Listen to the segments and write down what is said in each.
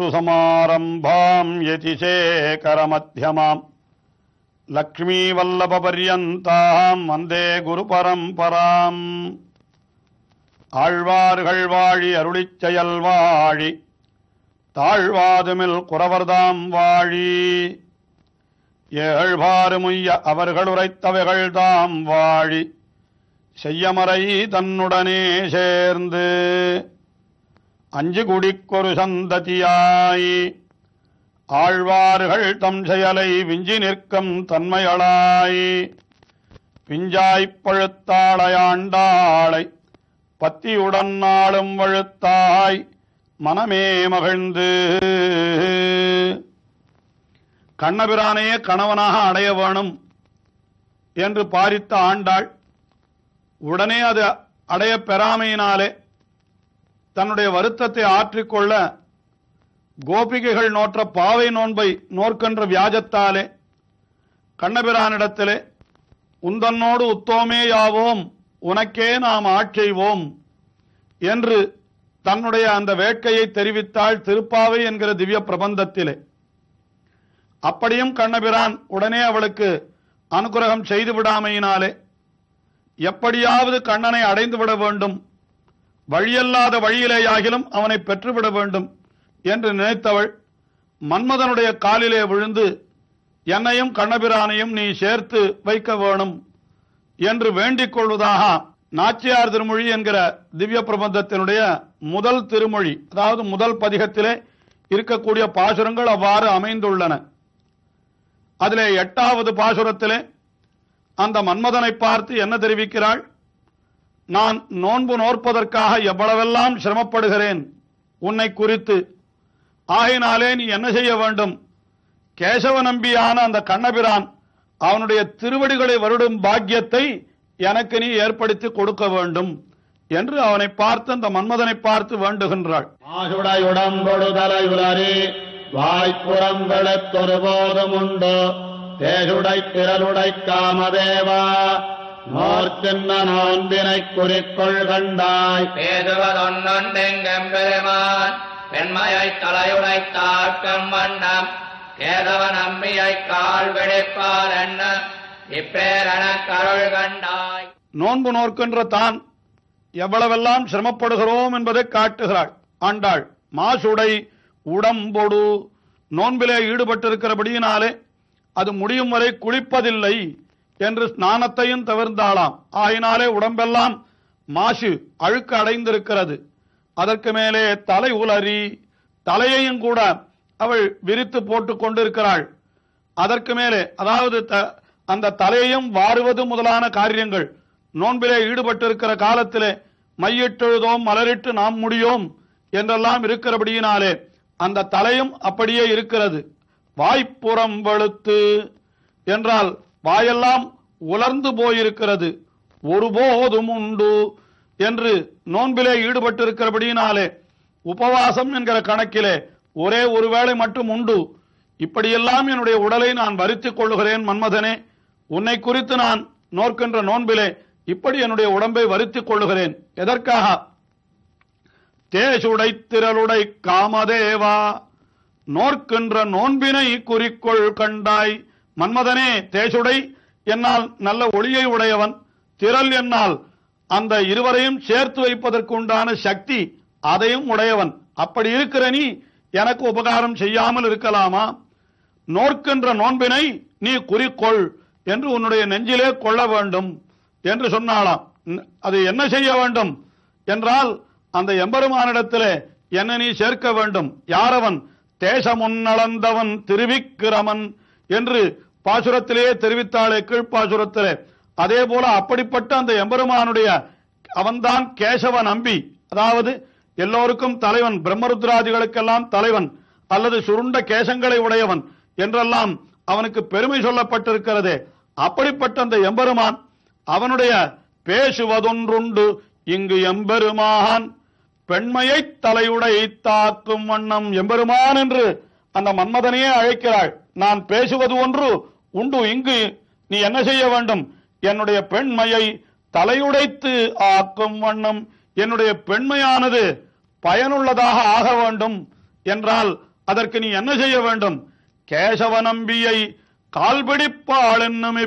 गुरुसमारम्भाम् यतिशेखरमध्यमाम् லக்ஷ்மீவல்லபபரியந்தாம் வந்தே குரு பரம்பராம் ஆழ்வார்கள் வாழி அருளிச் செயல் வாழி தாழ்வாதுமில் குறவர்தாம் வாழி ஏழ்வாறுமுய்ய அவர்கள் உரைத்தவைகள் தாம் வாழி செய்யமறை தன்னுடனே சேர்ந்து அஞ்சு குடிக்கொரு சந்ததியாய் ஆழ்வார்கள் தம் செயலை விஞ்சி நிற்கும் தன்மையளாய் பிஞ்சாய்ப்பழுத்தாளையாண்டாளை பத்தியுடன் நாளும் வழுத்தாய் மனமே மகிழ்ந்து கண்ணபிரானையே கணவனாக அடைய வேணும் என்று பாரித்த ஆண்டாள் உடனே அது அடைய பெறாமையினாலே தன்னுடைய வருத்தத்தை ஆற்றிக்கொள்ள கோபிகைகள் நோற்ற பாவை நோன்பை நோற்கன்ற வியாஜத்தாலே கண்ணபிரானிடத்திலே உந்தன்னோடு உத்தோமே யாவோம் உனக்கே நாம் ஆட்செய்வோம் என்று தன்னுடைய அந்த வேட்கையை தெரிவித்தாள் திருப்பாவை என்கிற திவ்ய பிரபந்தத்திலே அப்படியும் கண்ணபிரான் உடனே அவளுக்கு அனுகிரகம் செய்து விடாமையினாலே எப்படியாவது கண்ணனை அடைந்து விட வேண்டும் வழியல்லாத வழியிலேயாகிலும் அவனை பெற்றுவிட வேண்டும் என்று நினைத்தவள் மன்மதனுடைய காலிலே விழுந்து என்னையும் கண்ணபிரானையும் நீ சேர்த்து வைக்க வேணும் என்று வேண்டிக் கொள்வதாக நாச்சியார் திருமொழி என்கிற திவ்ய பிரபந்தத்தினுடைய முதல் திருமொழி அதாவது முதல் பதிகத்திலே இருக்கக்கூடிய பாசுரங்கள் அவ்வாறு அமைந்துள்ளன அதிலே எட்டாவது பாசுரத்திலே அந்த மன்மதனை பார்த்து என்ன தெரிவிக்கிறாள் நான் நோன்பு நோற்பதற்காக எவ்வளவெல்லாம் சிரமப்படுகிறேன் உன்னை குறித்து ஆகினாலே நீ என்ன செய்ய வேண்டும் கேசவ நம்பியான அந்த கண்ணபிரான் அவனுடைய திருவடிகளை வருடும் பாக்கியத்தை எனக்கு நீ ஏற்படுத்தி கொடுக்க வேண்டும் என்று அவனை பார்த்து அந்த மன்மதனை பார்த்து வேண்டுகின்றாள் வாய்ப்புறம் விளத்தொரு போதும் தேசுடை திரளுடை காமதேவா நோர்த்தின்ன நோன்பினைக் குறிக்கொள் கண்டாய் பேசுவதொன்னெங்கெம்பெருமான் பெண்மையைத் தலையுடை தாக்கம் வண்ணம் கேதவ நம்பியை கால் வெடிப்பார் என்ன இப்பேரண கருள் கண்டாய் நோன்பு நோர்க்கின்ற தான் எவ்வளவெல்லாம் சிரமப்படுகிறோம் என்பதை காட்டுகிறாள் ஆண்டாள் மாசுடை உடம்பொடு நோன்பிலே ஈடுபட்டிருக்கிறபடியினாலே அது முடியும் வரை குளிப்பதில்லை என்று ஸ்நானத்தையும் தவிர்ந்தாளாம் ஆயினாலே உடம்பெல்லாம் மாசு அழுக்கு அடைந்திருக்கிறது அதற்கு மேலே தலை உலறி தலையையும் கூட அவள் விரித்து போட்டு கொண்டிருக்கிறாள் அதற்கு மேலே அதாவது அந்த தலையையும் வாருவது முதலான காரியங்கள் நோன்பிலே ஈடுபட்டிருக்கிற காலத்திலே மையிட்டெழுதோம் மலரிட்டு நாம் முடியோம் என்றெல்லாம் இருக்கிறபடியினாலே அந்த தலையும் அப்படியே இருக்கிறது வாய்ப்புறம் வெளுத்து என்றால் வாயெல்லாம் உலர்ந்து போயிருக்கிறது ஒருபோதும் உண்டு என்று நோன்பிலே ஈடுபட்டிருக்கிறபடியினாலே உபவாசம் என்கிற கணக்கிலே ஒரே ஒரு வேளை மட்டும் உண்டு இப்படியெல்லாம் என்னுடைய உடலை நான் வருத்திக் கொள்ளுகிறேன் மன்மதனே உன்னை குறித்து நான் நோர்க்கின்ற நோன்பிலே இப்படி என்னுடைய உடம்பை வருத்திக் கொள்ளுகிறேன் எதற்காக தேசுடை திரளுடை காமதேவா நோர்க்கின்ற நோன்பினை குறிக்கோள் கண்டாய் மன்மதனே தேசுடை என்னால் நல்ல ஒளியை உடையவன் திரள் என்னால் அந்த இருவரையும் சேர்த்து வைப்பதற்கு உண்டான சக்தி அதையும் உடையவன் அப்படி இருக்கிற நீ எனக்கு உபகாரம் செய்யாமல் இருக்கலாமா நோர்க்கின்ற நோன்பினை நீ குறிக்கொள் என்று உன்னுடைய நெஞ்சிலே கொள்ள வேண்டும் என்று சொன்னாலாம் அது என்ன செய்ய வேண்டும் என்றால் அந்த எம்பெருமானிடத்திலே என்ன நீ சேர்க்க வேண்டும் யாரவன் தேசமுன்னளந்தவன் திருவிக்கிரமன் என்று பாசுரத்திலேயே தெரிவித்தாளே கீழ்ப்பாசுரத்திலே அதே போல அப்படிப்பட்ட அந்த எம்பெருமானுடைய அவன்தான் கேசவ நம்பி அதாவது எல்லோருக்கும் தலைவன் பிரம்மருத்ராதிகளுக்கெல்லாம் தலைவன் அல்லது சுருண்ட கேசங்களை உடையவன் என்றெல்லாம் அவனுக்கு பெருமை சொல்லப்பட்டிருக்கிறதே அப்படிப்பட்ட அந்த எம்பெருமான் அவனுடைய பேசுவதொன்றுண்டு இங்கு எம்பெருமான் பெண்மையை தலையுடைய தாக்கும் வண்ணம் எம்பெருமான் என்று அந்த மன்மதனையே அழைக்கிறாள் நான் பேசுவது ஒன்று உண்டு இங்கு நீ என்ன செய்ய வேண்டும் என்னுடைய பெண்மையை தலையுடைத்து ஆக்கும் வண்ணம் என்னுடைய பெண்மையானது பயனுள்ளதாக ஆக வேண்டும் என்றால் அதற்கு நீ என்ன செய்ய வேண்டும் கேசவ நம்பியை கால்பிடிப்பாள் என்னும்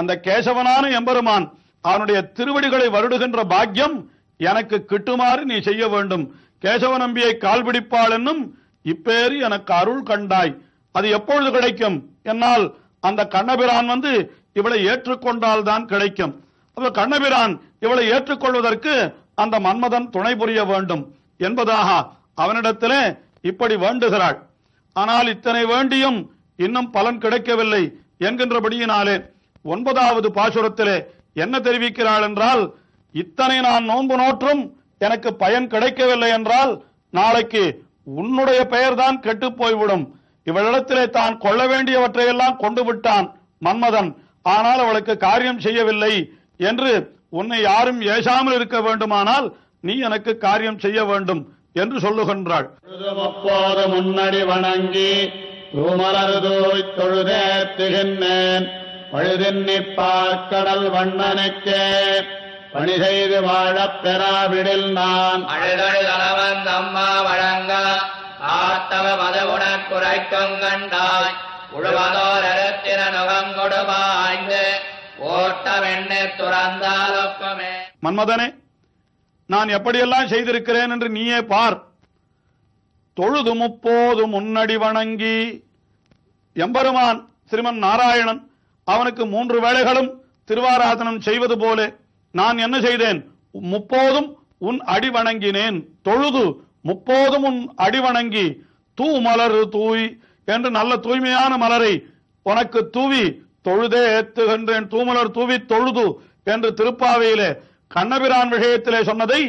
அந்த கேசவனான எம்பெருமான் அவனுடைய திருவடிகளை வருடுகின்ற பாக்கியம் எனக்கு கிட்டுமாறு நீ செய்ய வேண்டும் கேசவ நம்பியை கால்பிடிப்பாள் என்னும் இப்பேறு எனக்கு அருள் கண்டாய் அது எப்பொழுது கிடைக்கும் என்னால் அந்த கண்ணபிரான் வந்து இவளை ஏற்றுக்கொண்டால் தான் கிடைக்கும் அப்ப கண்ணபிரான் இவளை ஏற்றுக்கொள்வதற்கு அந்த மன்மதன் துணை புரிய வேண்டும் என்பதாக அவனிடத்திலே இப்படி வேண்டுகிறாள் ஆனால் இத்தனை வேண்டியும் இன்னும் பலன் கிடைக்கவில்லை என்கின்றபடியினாலே ஒன்பதாவது பாசுரத்திலே என்ன தெரிவிக்கிறாள் என்றால் இத்தனை நான் நோன்பு நோற்றும் எனக்கு பயன் கிடைக்கவில்லை என்றால் நாளைக்கு உன்னுடைய பெயர்தான் கெட்டு போய்விடும் இவளிடத்திலே தான் கொள்ள வேண்டியவற்றையெல்லாம் கொண்டு விட்டான் மன்மதன் ஆனால் அவளுக்கு காரியம் செய்யவில்லை என்று உன்னை யாரும் ஏசாமல் இருக்க வேண்டுமானால் நீ எனக்கு காரியம் செய்ய வேண்டும் என்று சொல்லுகின்றாள் முன்னடி வணங்கி தொழுதேத்துகின்றேன் பழுதின்னி பார்க்கடல் வண்ணனுக்கே பணி செய்து வாழப் பெறாவிடில் நான் அழகழ் அம்மா வழங்க ஆத்தவ மதுவுணக்குரைக்கும் கண்டாய் உழுவதோரத்தினகம் கொடுவாய்ந்து மன்மதனே நான் எப்படியெல்லாம் செய்திருக்கிறேன் என்று நீயே பார் தொழுது முப்போது முன்னடி வணங்கி எம்பெருமான் ஸ்ரீமன் நாராயணன் அவனுக்கு மூன்று வேளைகளும் திருவாராதனம் செய்வது போல நான் என்ன செய்தேன் முப்போதும் உன் அடி வணங்கினேன் தொழுது முப்போதும் உன் அடி வணங்கி தூ மலர் தூய் என்று நல்ல தூய்மையான மலரை உனக்கு தூவி தொழுதே ஏத்துகின்றேன் தூமலர் தூவி தொழுது என்று திருப்பாவையிலே கண்ணபிரான் விஷயத்திலே சொன்னதை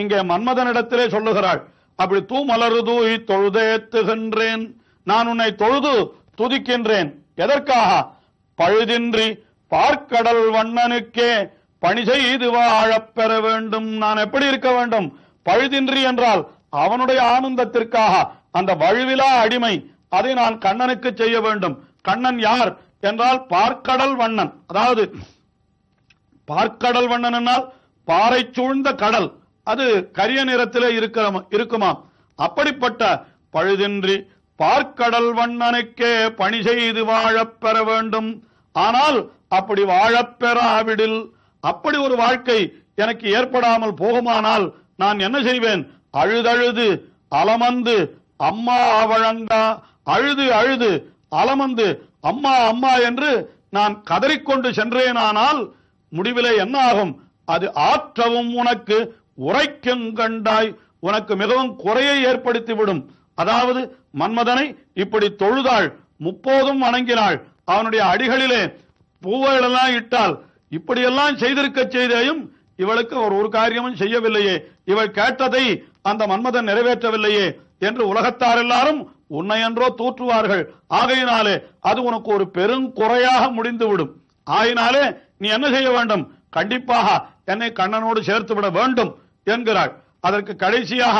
இங்கே மன்மதனிடத்திலே சொல்லுகிறாள் அப்படி தூ மலரு தூய் தொழுதே ஏத்துகின்றேன் நான் உன்னை தொழுது துதிக்கின்றேன் எதற்காக பழுதின்றி பார்க்கடல் வண்ணனுக்கே பணி செய்து வாழப் பெற வேண்டும் நான் எப்படி இருக்க வேண்டும் பழுதின்றி என்றால் அவனுடைய ஆனந்தத்திற்காக அந்த வழுவிலா அடிமை அதை நான் கண்ணனுக்கு செய்ய வேண்டும் கண்ணன் யார் என்றால் பார்க்கடல் வண்ணன் அதாவது பார்க்கடல் வண்ணன் என்னால் பாறை சூழ்ந்த கடல் அது கரிய நிறத்திலே இருக்குமாம் அப்படிப்பட்ட பழுதின்றி பார்க்கடல் வண்ணனுக்கே பணி செய்து வாழப் பெற வேண்டும் ஆனால் அப்படி வாழப் அப்படி ஒரு வாழ்க்கை எனக்கு ஏற்படாமல் போகுமானால் நான் என்ன செய்வேன் அழுதழுது அலமந்து அம்மா அவழங்கா அழுது அழுது அலமந்து அம்மா அம்மா என்று நான் கதறிக்கொண்டு சென்றேனானால் முடிவிலே என்ன ஆகும் அது ஆற்றவும் உனக்கு உரைக்கும் கண்டாய் உனக்கு மிகவும் குறையை ஏற்படுத்திவிடும் அதாவது மன்மதனை இப்படி தொழுதாள் முப்போதும் வணங்கினாள் அவனுடைய அடிகளிலே பூவைகளெல்லாம் இட்டால் இப்படியெல்லாம் செய்திருக்க செய்தேயும் இவளுக்கு ஒரு ஒரு காரியமும் செய்யவில்லையே இவள் கேட்டதை அந்த மன்மதன் நிறைவேற்றவில்லையே என்று உலகத்தார் எல்லாரும் உன்னை என்றோ தூற்றுவார்கள் ஆகையினாலே அது உனக்கு ஒரு பெருங்குறையாக முடிந்துவிடும் ஆயினாலே நீ என்ன செய்ய வேண்டும் கண்டிப்பாக என்னை கண்ணனோடு சேர்த்து விட வேண்டும் என்கிறாள் அதற்கு கடைசியாக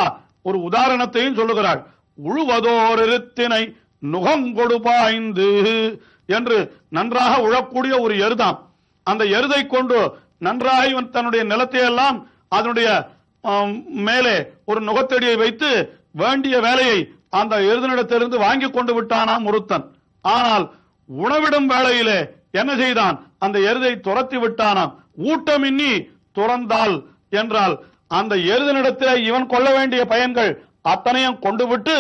ஒரு உதாரணத்தையும் சொல்லுகிறாள் உழுவதோரித்தினை நுகங்கொடுபாய்ந்து என்று நன்றாக உழக்கூடிய ஒரு எருதாம் அந்த எருதை கொண்டு நன்றாக இவன் தன்னுடைய நிலத்தையெல்லாம் அதனுடைய மேலே ஒரு நுகத்தடியை வைத்து வேண்டிய வேலையை அந்த எருதனிடத்திலிருந்து வாங்கி கொண்டு விட்டானாம் ஒருத்தன் ஆனால் உணவிடும் வேளையிலே என்ன செய்தான் அந்த எருதை துரத்தி விட்டானாம் ஊட்டமின்னி துறந்தால் என்றால் அந்த எருதனிடத்தில் இவன் கொள்ள வேண்டிய பயன்கள் அத்தனையும் கொண்டு விட்டு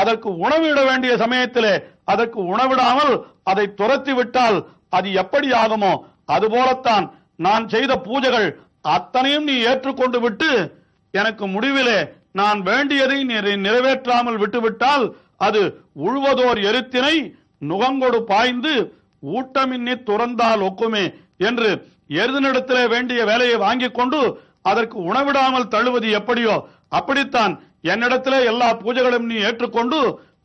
அதற்கு உணவிட வேண்டிய சமயத்திலே அதற்கு உணவிடாமல் அதை துரத்தி விட்டால் அது எப்படி ஆகுமோ அதுபோலத்தான் நான் செய்த பூஜைகள் அத்தனையும் நீ ஏற்றுக்கொண்டு விட்டு எனக்கு முடிவிலே நான் வேண்டியதை நிறைவேற்றாமல் விட்டுவிட்டால் அது உழுவதோர் எருத்தினை நுகங்கொடு பாய்ந்து ஊட்டமின்னி துறந்தால் ஒக்குமே என்று எருதனிடத்திலே வேண்டிய வேலையை வாங்கிக் கொண்டு அதற்கு உணவிடாமல் தழுவது எப்படியோ அப்படித்தான் என்னிடத்திலே எல்லா பூஜைகளும் நீ ஏற்றுக்கொண்டு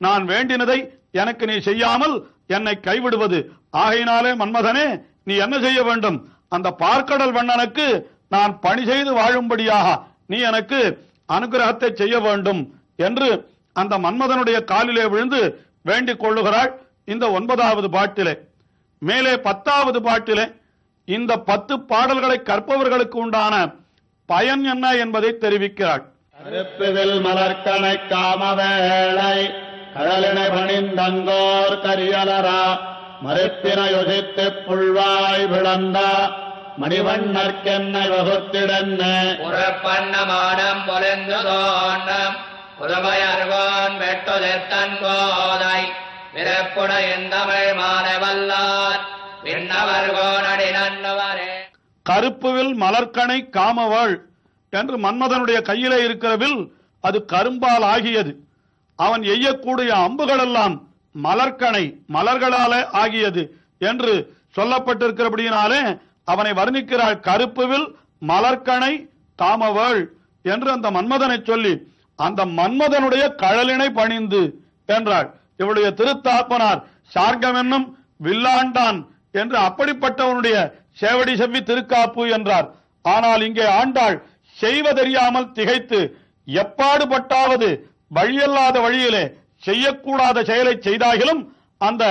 நான் வேண்டினதை எனக்கு நீ செய்யாமல் என்னை கைவிடுவது ஆகையினாலே மன்மதனே நீ என்ன செய்ய வேண்டும் அந்த பார்க்கடல் வண்ணனுக்கு நான் பணி செய்து வாழும்படியாக நீ எனக்கு அனுகிரகத்தை செய்ய வேண்டும் என்று அந்த மன்மதனுடைய காலிலே விழுந்து வேண்டிக் கொள்ளுகிறாள் இந்த ஒன்பதாவது பாட்டிலே மேலே பத்தாவது பாட்டிலே இந்த பத்து பாடல்களை கற்பவர்களுக்கு உண்டான பயன் என்ன என்பதை தெரிவிக்கிறாள் கருப்பிதில் மலர்கனை காமவேளை கடலினை பணிந்தங்கோர் கரியலரா மறுப்பினை யுதித்து புல்வாய் விளந்தா மணிவண்ணற்கென்ன வகுத்திடன்ன புறப்பண்ணமானம் பொலந்து தோன்னம் புதுமையர்வான் வெட்டுதெத்தன் கோதை பிறப்புட எந்தமிழ் மாறவல்லார் விண்ணவர் கோனடி நன்னவரே கருப்புவில் மலர்கனை காமவாள் என்று மன்மதனுடைய கையிலே இருக்கிறவில் அது கரும்பால் ஆகியது அவன் எய்யக்கூடிய அம்புகளெல்லாம் மலர்கனை மலர்களாலே ஆகியது என்று சொல்லப்பட்டிருக்கிறபடியினாலே அவனை வர்ணிக்கிறாள் கருப்புவில் மலர்கணை தாமவள் என்று அந்த மன்மதனை சொல்லி அந்த மன்மதனுடைய கழலினை பணிந்து என்றாள் இவளுடைய திருத்தாப்பனார் சார்கம் என்னும் வில்லாண்டான் என்று அப்படிப்பட்டவனுடைய சேவடி செவ்வி திருக்காப்பு என்றார் ஆனால் இங்கே ஆண்டாள் செய்வதறியாமல் திகைத்து எப்பாடுபட்டாவது வழியல்லாத வழியிலே செய்யக்கூடாத செயலை செய்தாகிலும் அந்த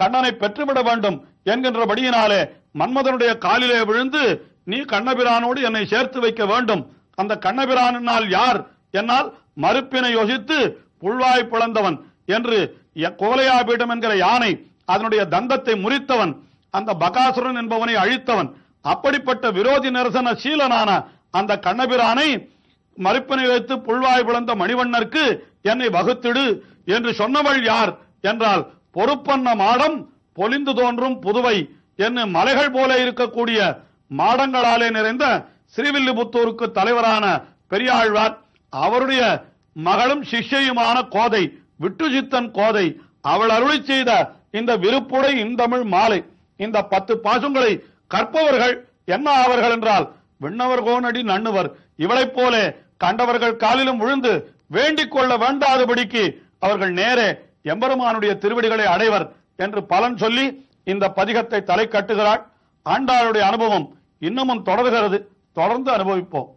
கண்ணனை பெற்றுவிட வேண்டும் என்கின்றபடியினாலே மன்மதனுடைய காலிலே விழுந்து நீ கண்ணபிரானோடு என்னை சேர்த்து வைக்க வேண்டும் அந்த கண்ணபிரானினால் யார் என்னால் மறுப்பினை யோசித்து புல்வாய் பிழந்தவன் என்று குவலையாபீடம் என்கிற யானை அதனுடைய தந்தத்தை முறித்தவன் அந்த பகாசுரன் என்பவனை அழித்தவன் அப்படிப்பட்ட விரோதி நிரசன சீலனான அந்த கண்ணபிரானை மறுப்பினை வைத்து புல்வாய் பிழந்த மணிவண்ணருக்கு என்னை வகுத்திடு என்று சொன்னவள் யார் என்றால் பொறுப்பன்ன மாடம் பொலிந்து தோன்றும் புதுவை என்ன மலைகள் போல இருக்கக்கூடிய மாடங்களாலே நிறைந்த ஸ்ரீவில்லிபுத்தூருக்கு தலைவரான பெரியாழ்வார் அவருடைய மகளும் சிஷ்யுமான கோதை விட்டுஜித்தன் கோதை அவள் அருளி செய்த இந்த விருப்புடை இந்தமிழ் மாலை இந்த பத்து பாசுங்களை கற்பவர்கள் என்ன ஆவர்கள் என்றால் விண்ணவர் கோனடி நண்ணுவர் இவளைப் போல கண்டவர்கள் காலிலும் விழுந்து வேண்டிக் கொள்ள வேண்டாதபடிக்கு அவர்கள் நேரே எம்பெருமானுடைய திருவடிகளை அடைவர் என்று பலன் சொல்லி இந்த பதிகத்தை தலை கட்டுகிறாள் ஆண்டாளுடைய அனுபவம் இன்னமும் தொடர்கிறது தொடர்ந்து அனுபவிப்போம்